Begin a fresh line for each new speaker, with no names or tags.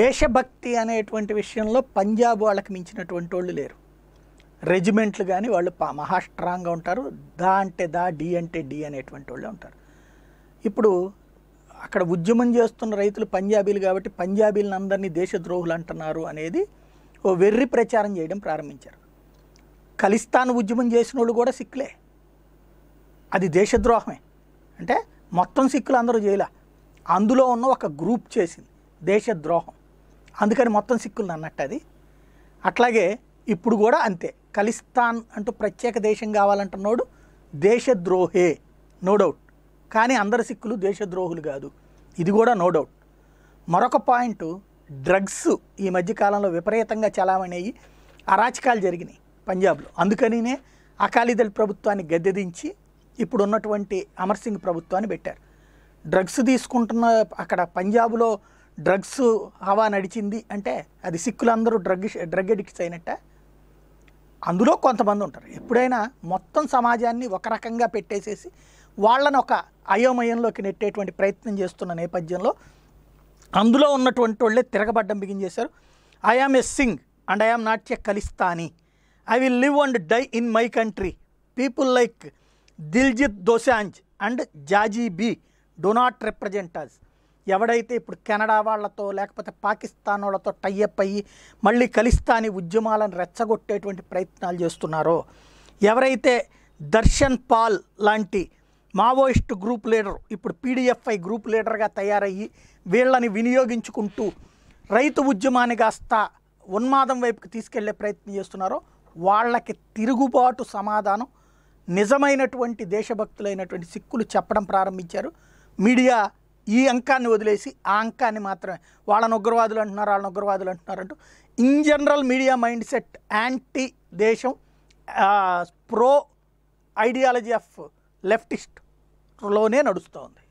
దేశభక్తి అనేటువంటి విషయంలో పంజాబ్ వాళ్ళకి మించినటువంటి వాళ్ళు లేరు రెజిమెంట్లు కానీ వాళ్ళు మహాస్ట్రాంగ్గా ఉంటారు దా అంటే దా డి అంటే డి అనేటువంటి వాళ్ళే ఉంటారు ఇప్పుడు అక్కడ ఉద్యమం చేస్తున్న రైతులు పంజాబీలు కాబట్టి పంజాబీలను అందరినీ దేశద్రోహులు అంటున్నారు అనేది ఓ వెర్రి ప్రచారం చేయడం ప్రారంభించారు ఖలిస్తాన్ ఉద్యమం చేసిన వాళ్ళు కూడా సిక్కులే అది దేశద్రోహమే అంటే మొత్తం సిక్కులు అందరూ చేయలే అందులో ఉన్న ఒక గ్రూప్ చేసింది దేశద్రోహం అందుకని మొత్తం సిక్కులు అన్నట్టు అది అట్లాగే ఇప్పుడు కూడా అంతే ఖలిస్తాన్ అంటూ ప్రత్యేక దేశం కావాలంటున్నాడు దేశద్రోహే నో డౌట్ కానీ అందరు సిక్కులు దేశద్రోహులు కాదు ఇది కూడా నో డౌట్ మరొక పాయింట్ డ్రగ్స్ ఈ మధ్యకాలంలో విపరీతంగా చలామణయ్యి అరాచకాలు జరిగినాయి పంజాబ్లో అందుకనినే అకాలీదళ్ ప్రభుత్వాన్ని గద్దెదించి ఇప్పుడు ఉన్నటువంటి అమర్సింగ్ ప్రభుత్వాన్ని పెట్టారు డ్రగ్స్ తీసుకుంటున్న అక్కడ పంజాబ్లో డ్రగ్స్ హవా నడిచింది అంటే అది సిక్కులందరూ డ్రగ్ డ్రగ్ అడిక్ట్స్ అయినట్ట అందులో కొంతమంది ఉంటారు ఎప్పుడైనా మొత్తం సమాజాన్ని ఒక రకంగా పెట్టేసేసి వాళ్ళని ఒక అయోమయంలోకి నెట్టేటువంటి ప్రయత్నం చేస్తున్న నేపథ్యంలో అందులో ఉన్నటువంటి వాళ్ళే తిరగబడ్డం బిగించేశారు I am a Singh and I not a Khalistani I will live and die in my country people like Diljit Dosanjh and Jazzy B do not represent us ఎవడైతే ఇప్పుడు కెనడా వాళ్లతో లేకపోతే పాకిస్తాన్ వాళ్ళతో టైఅప్ అయ్యి మళ్ళీ కలిస్తాని ఉద్యమాలను రెచ్చగొట్టేటువంటి ప్రయత్నాలు చేస్తున్నారో ఎవరైతే దర్శన్ పాల్ లాంటి మావోయిస్ట్ గ్రూప్ లీడర్ ఇప్పుడు పీడిఎఫ్ఐ గ్రూప్ లీడర్గా తయారయ్యి వీళ్ళని వినియోగించుకుంటూ రైతు ఉద్యమాన్ని కాస్త ఉన్మాదం వైపుకి తీసుకెళ్లే ప్రయత్నం చేస్తున్నారో వాళ్ళకి తిరుగుబాటు సమాధానం నిజమైనటువంటి దేశభక్తులైనటువంటి సిక్కులు చెప్పడం ప్రారంభించారు మీడియా ఈ అంకాన్ని వదిలేసి ఆ అంకాన్ని మాత్రమే వాళ్ళని ఉగ్రవాదులు అంటున్నారు వాళ్ళని ఉగ్రవాదులు అంటున్నారు అంటూ in general media mind set anti దేశం ప్రో ఐడియాలజీ ఆఫ్ లెఫ్టిస్ట్లోనే నడుస్తోంది